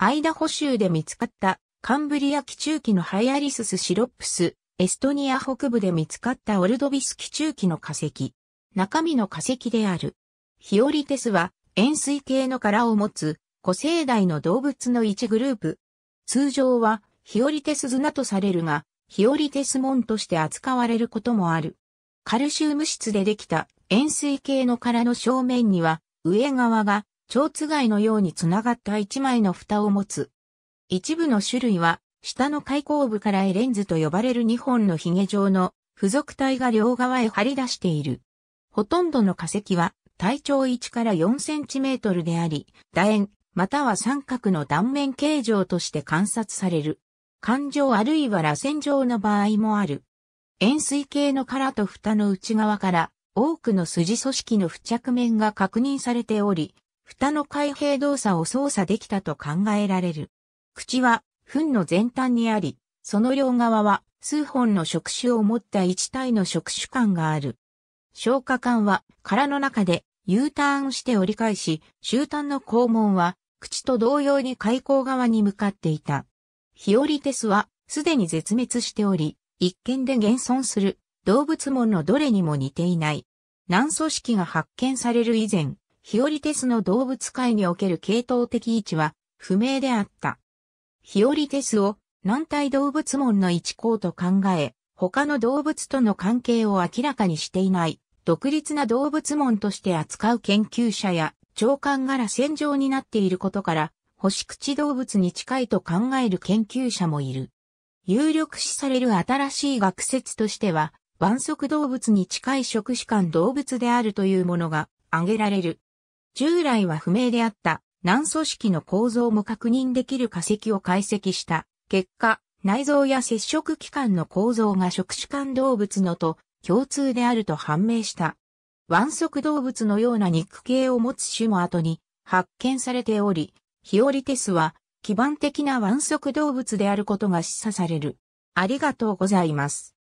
アイダホ州で見つかったカンブリア紀中期のハイアリススシロップス、エストニア北部で見つかったオルドビス紀中期の化石。中身の化石である。ヒオリテスは円錐形の殻を持つ古生代の動物の一グループ。通常はヒオリテス砂とされるが、ヒオリテス門として扱われることもある。カルシウム質でできた円錐形の殻の正面には上側が蝶つがいのようにつながった一枚の蓋を持つ。一部の種類は、下の開口部からエレンズと呼ばれる2本のヒゲ状の付属体が両側へ張り出している。ほとんどの化石は体長1から4センチメートルであり、楕円、または三角の断面形状として観察される。環状あるいは螺旋状の場合もある。円錐形の殻と蓋の内側から多くの筋組織の付着面が確認されており、蓋の開閉動作を操作できたと考えられる。口は、糞の前端にあり、その両側は、数本の触手を持った一体の触手管がある。消化管は、殻の中で U ターンして折り返し、終端の肛門は、口と同様に開口側に向かっていた。ヒオリテスは、すでに絶滅しており、一見で現存する動物門のどれにも似ていない。軟組織が発見される以前、ヒオリテスの動物界における系統的位置は不明であった。ヒオリテスを軟体動物門の一項と考え、他の動物との関係を明らかにしていない独立な動物門として扱う研究者や長官柄戦場になっていることから星口動物に近いと考える研究者もいる。有力視される新しい学説としては、万足動物に近い食手間動物であるというものが挙げられる。従来は不明であった軟組織の構造も確認できる化石を解析した結果、内臓や接触器官の構造が触手間動物のと共通であると判明した。腕足動物のような肉系を持つ種も後に発見されており、ヒオリテスは基盤的な腕足動物であることが示唆される。ありがとうございます。